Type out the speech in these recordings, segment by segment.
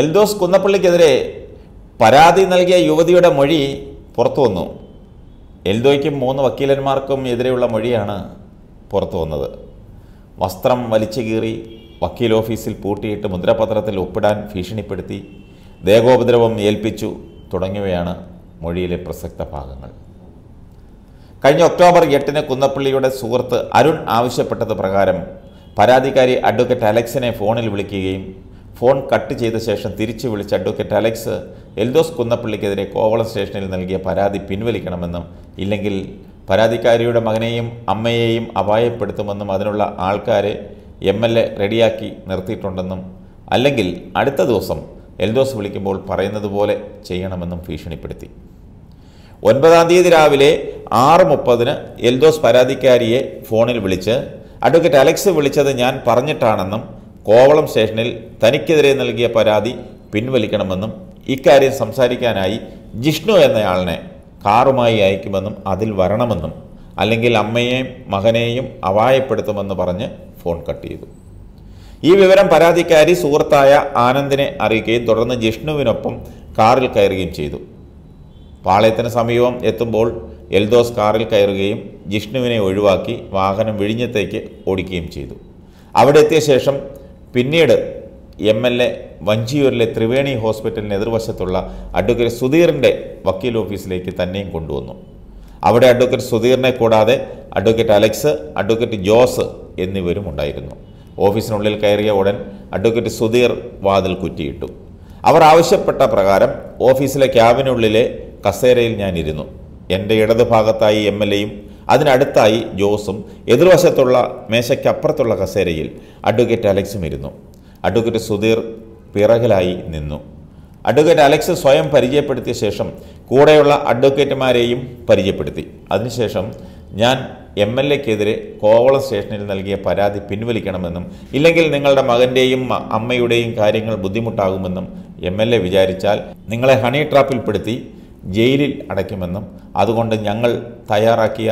എൽദോസ് കുന്നപ്പള്ളിക്കെതിരെ പരാതി നൽകിയ യുവതിയുടെ മൊഴി പുറത്തു വന്നു എൽദോയ്ക്കും മൂന്ന് വക്കീലന്മാർക്കും എതിരെയുള്ള മൊഴിയാണ് പുറത്തു വന്നത് വസ്ത്രം വലിച്ചു കീറി വക്കീൽ ഓഫീസിൽ പൂട്ടിയിട്ട് മുദ്രപത്രത്തിൽ ഒപ്പിടാൻ ഭീഷണിപ്പെടുത്തി ദേഹോപദ്രവം ഏൽപ്പിച്ചു തുടങ്ങിയവയാണ് മൊഴിയിലെ പ്രസക്ത ഭാഗങ്ങൾ കഴിഞ്ഞ ഒക്ടോബർ എട്ടിന് കുന്നപ്പള്ളിയുടെ സുഹൃത്ത് അരുൺ ആവശ്യപ്പെട്ടത് പ്രകാരം പരാതിക്കാരി അഡ്വക്കേറ്റ് അലക്സിനെ ഫോണിൽ വിളിക്കുകയും ഫോൺ കട്ട് ചെയ്ത ശേഷം തിരിച്ചു വിളിച്ച അഡ്വക്കേറ്റ് അലക്സ് എൽദോസ് കുന്നപ്പള്ളിക്കെതിരെ കോവളം സ്റ്റേഷനിൽ നൽകിയ പരാതി പിൻവലിക്കണമെന്നും ഇല്ലെങ്കിൽ പരാതിക്കാരിയുടെ മകനെയും അമ്മയെയും അപായപ്പെടുത്തുമെന്നും അതിനുള്ള ആൾക്കാരെ എം എൽ എ റെഡിയാക്കി നിർത്തിയിട്ടുണ്ടെന്നും അല്ലെങ്കിൽ അടുത്ത ദിവസം എൽദോസ് വിളിക്കുമ്പോൾ പറയുന്നത് പോലെ ചെയ്യണമെന്നും ഭീഷണിപ്പെടുത്തി ഒൻപതാം തീയതി രാവിലെ ആറ് മുപ്പതിന് എൽദോസ് പരാതിക്കാരിയെ ഫോണിൽ വിളിച്ച് അഡ്വക്കേറ്റ് അലക്സ് വിളിച്ചത് ഞാൻ പറഞ്ഞിട്ടാണെന്നും കോവളം സ്റ്റേഷനിൽ തനിക്കെതിരെ നൽകിയ പരാതി പിൻവലിക്കണമെന്നും ഇക്കാര്യം സംസാരിക്കാനായി ജിഷ്ണു എന്നയാളിനെ കാറുമായി അയക്കുമെന്നും അതിൽ വരണമെന്നും അല്ലെങ്കിൽ അമ്മയെയും മകനെയും അവായപ്പെടുത്തുമെന്ന് പറഞ്ഞ് ഫോൺ കട്ട് ചെയ്തു ഈ വിവരം പരാതിക്കാരി സുഹൃത്തായ ആനന്ദിനെ അറിയിക്കുകയും തുടർന്ന് ജിഷ്ണുവിനൊപ്പം കാറിൽ കയറുകയും ചെയ്തു പാളയത്തിന് സമീപം എത്തുമ്പോൾ എൽദോസ് കാറിൽ കയറുകയും ജിഷ്ണുവിനെ ഒഴിവാക്കി വാഹനം വിഴിഞ്ഞത്തേക്ക് ഓടിക്കുകയും ചെയ്തു അവിടെ എത്തിയ ശേഷം പിന്നീട് എം എൽ എ വഞ്ചിയൂരിലെ ത്രിവേണി ഹോസ്പിറ്റലിന് എതിർവശത്തുള്ള അഡ്വക്കേറ്റ് സുധീറിൻ്റെ വക്കീൽ ഓഫീസിലേക്ക് തന്നെയും കൊണ്ടുവന്നു അവിടെ അഡ്വക്കേറ്റ് സുധീറിനെ കൂടാതെ അഡ്വക്കേറ്റ് അലക്സ് അഡ്വക്കേറ്റ് ജോസ് എന്നിവരും ഉണ്ടായിരുന്നു ഓഫീസിനുള്ളിൽ കയറിയ ഉടൻ അഡ്വക്കേറ്റ് സുധീർ വാതിൽ കുറ്റിയിട്ടു അവർ ആവശ്യപ്പെട്ട പ്രകാരം ഓഫീസിലെ ക്യാബിനുള്ളിലെ കസേരയിൽ ഞാനിരുന്നു എൻ്റെ ഇടതുഭാഗത്തായി എം എൽ എയും അതിനടുത്തായി ജോസും എതിർവശത്തുള്ള മേശയ്ക്കപ്പുറത്തുള്ള കസേരയിൽ അഡ്വക്കേറ്റ് അലക്സും ഇരുന്നു അഡ്വക്കേറ്റ് സുധീർ പിറകിലായി നിന്നു അഡ്വക്കേറ്റ് അലക്സ് സ്വയം പരിചയപ്പെടുത്തിയ ശേഷം കൂടെയുള്ള അഡ്വക്കേറ്റുമാരെയും പരിചയപ്പെടുത്തി അതിനുശേഷം ഞാൻ എം എൽ എക്കെതിരെ കോവളം സ്റ്റേഷനിൽ നൽകിയ പരാതി പിൻവലിക്കണമെന്നും ഇല്ലെങ്കിൽ നിങ്ങളുടെ മകൻ്റെയും അമ്മയുടെയും കാര്യങ്ങൾ ബുദ്ധിമുട്ടാകുമെന്നും എം എൽ എ വിചാരിച്ചാൽ നിങ്ങളെ ഹണി ട്രാപ്പിൽപ്പെടുത്തി ജയിലിൽ അടയ്ക്കുമെന്നും അതുകൊണ്ട് ഞങ്ങൾ തയ്യാറാക്കിയ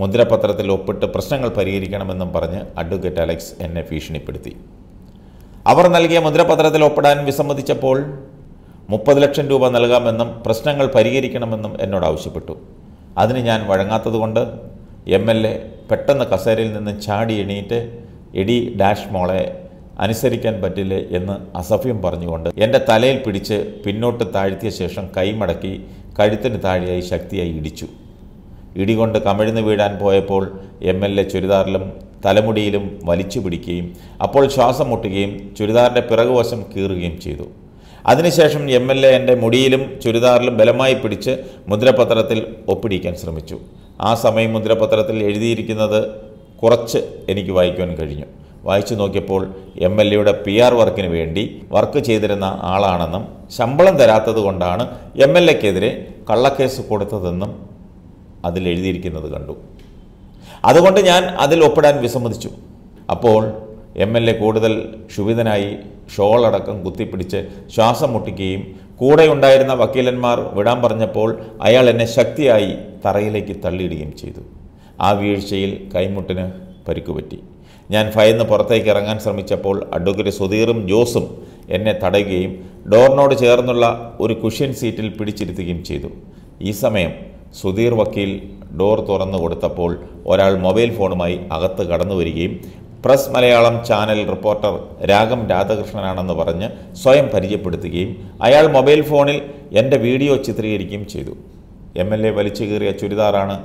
മുദ്രപത്രത്തിൽ ഒപ്പിട്ട് പ്രശ്നങ്ങൾ പരിഹരിക്കണമെന്നും പറഞ്ഞ് അഡ്വക്കേറ്റ് അലക്സ് എന്നെ ഭീഷണിപ്പെടുത്തി അവർ നൽകിയ മുദ്രപത്രത്തിൽ ഒപ്പിടാൻ വിസമ്മതിച്ചപ്പോൾ മുപ്പത് ലക്ഷം രൂപ നൽകാമെന്നും പ്രശ്നങ്ങൾ പരിഹരിക്കണമെന്നും എന്നോട് ആവശ്യപ്പെട്ടു അതിന് ഞാൻ വഴങ്ങാത്തതുകൊണ്ട് എം എൽ എ പെട്ടെന്ന് കസേരയിൽ നിന്ന് ചാടി എണീറ്റ് എടി ഡാഷ് മോളെ അനുസരിക്കാൻ പറ്റില്ല എന്ന് അസഭ്യം പറഞ്ഞുകൊണ്ട് എൻ്റെ തലയിൽ പിടിച്ച് പിന്നോട്ട് താഴ്ത്തിയ ശേഷം കൈമടക്കി കഴുത്തിന് താഴെയായി ശക്തിയായി ഇടിച്ചു ഇടികൊണ്ട് കമിഴ്ന്ന് വീഴാൻ പോയപ്പോൾ എം എൽ എ ചുരിദാറിലും തലമുടിയിലും വലിച്ചു പിടിക്കുകയും അപ്പോൾ ശ്വാസം മുട്ടുകയും ചുരിദാറിൻ്റെ പിറകുവശം കീറുകയും ചെയ്തു അതിനുശേഷം എം എൽ എ എൻ്റെ മുടിയിലും ചുരിദാറിലും ബലമായി പിടിച്ച് മുദ്രപത്രത്തിൽ ഒപ്പിടിക്കാൻ ശ്രമിച്ചു ആ സമയം മുദ്രപത്രത്തിൽ എഴുതിയിരിക്കുന്നത് കുറച്ച് എനിക്ക് വായിക്കുവാൻ കഴിഞ്ഞു വായിച്ചു നോക്കിയപ്പോൾ എം എൽ എയുടെ പി ആർ വർക്കിന് വേണ്ടി വർക്ക് ചെയ്തിരുന്ന ആളാണെന്നും ശമ്പളം തരാത്തത് കൊണ്ടാണ് എം എൽ എക്കെതിരെ കള്ളക്കേസ് കൊടുത്തതെന്നും അതിൽ എഴുതിയിരിക്കുന്നത് കണ്ടു അതുകൊണ്ട് ഞാൻ അതിൽ ഒപ്പിടാൻ വിസമ്മതിച്ചു അപ്പോൾ എം എൽ എ കൂടുതൽ ക്ഷുഭിതനായി ഷോളടക്കം കുത്തിപ്പിടിച്ച് ശ്വാസം മുട്ടിക്കുകയും കൂടെയുണ്ടായിരുന്ന വക്കീലന്മാർ വിടാൻ പറഞ്ഞപ്പോൾ അയാൾ എന്നെ ശക്തിയായി തറയിലേക്ക് തള്ളിയിടുകയും ചെയ്തു ആ വീഴ്ചയിൽ കൈമുട്ടിന് പരിക്കുപറ്റി ഞാൻ ഭയന്ന് പുറത്തേക്ക് ഇറങ്ങാൻ ശ്രമിച്ചപ്പോൾ അഡ്വക്കേറ്റ് സുധീറും ജോസും എന്നെ തടയുകയും ഡോറിനോട് ചേർന്നുള്ള ഒരു കുഷ്യൻ സീറ്റിൽ പിടിച്ചിരുത്തുകയും ചെയ്തു ഈ സമയം സുധീർ വക്കീൽ ഡോർ തുറന്നു കൊടുത്തപ്പോൾ ഒരാൾ മൊബൈൽ ഫോണുമായി അകത്ത് കടന്നു വരികയും പ്രസ് മലയാളം ചാനൽ റിപ്പോർട്ടർ രാഗം രാധാകൃഷ്ണനാണെന്ന് പറഞ്ഞ് സ്വയം പരിചയപ്പെടുത്തുകയും അയാൾ മൊബൈൽ ഫോണിൽ എൻ്റെ വീഡിയോ ചിത്രീകരിക്കുകയും ചെയ്തു എം എൽ എ വലിച്ചു കീറിയ ചുരിദാറാണ്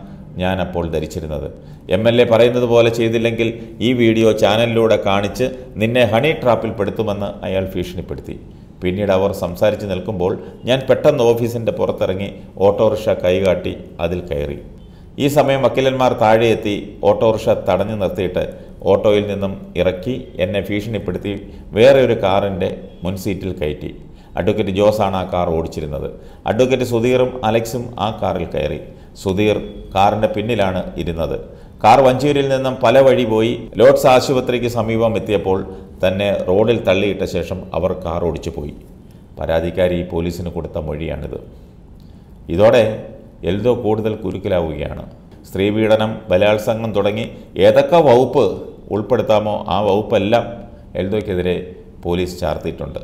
ഞാൻ അപ്പോൾ ധരിച്ചിരുന്നത് എം എൽ എ പറയുന്നത് പോലെ ചെയ്തില്ലെങ്കിൽ ഈ വീഡിയോ ചാനലിലൂടെ കാണിച്ച് നിന്നെ ഹണി ട്രാപ്പിൽ പെടുത്തുമെന്ന് അയാൾ ഭീഷണിപ്പെടുത്തി പിന്നീട് അവർ സംസാരിച്ച് നിൽക്കുമ്പോൾ ഞാൻ പെട്ടെന്ന് ഓഫീസിൻ്റെ പുറത്തിറങ്ങി ഓട്ടോറിക്ഷ കൈകാട്ടി അതിൽ കയറി ഈ സമയം വക്കീലന്മാർ താഴെയെത്തി ഓട്ടോറിക്ഷ തടഞ്ഞു നിർത്തിയിട്ട് ഓട്ടോയിൽ നിന്നും ഇറക്കി എന്നെ ഭീഷണിപ്പെടുത്തി വേറെ ഒരു കാറിൻ്റെ മുൻസീറ്റിൽ കയറ്റി അഡ്വക്കേറ്റ് ജോസാണ് ആ കാർ ഓടിച്ചിരുന്നത് അഡ്വക്കേറ്റ് സുധീറും അലക്സും ആ കാറിൽ കയറി സുധീർ കാറിൻ്റെ പിന്നിലാണ് ഇരുന്നത് കാർ വഞ്ചൂരിൽ നിന്നും പല വഴി പോയി ലോഡ്സ് ആശുപത്രിക്ക് സമീപം എത്തിയപ്പോൾ തന്നെ റോഡിൽ തള്ളിയിട്ട ശേഷം അവർ കാർ ഓടിച്ചു പോയി പരാതിക്കാരി പോലീസിന് കൊടുത്ത മൊഴിയാണിത് ഇതോടെ എൽദോ കൂടുതൽ കുരുക്കിലാവുകയാണ് സ്ത്രീ പീഡനം ബലാത്സംഗം തുടങ്ങി ഏതൊക്കെ വകുപ്പ് ഉൾപ്പെടുത്താമോ ആ വകുപ്പെല്ലാം എൽദോയ്ക്കെതിരെ പോലീസ് ചാർത്തിയിട്ടുണ്ട്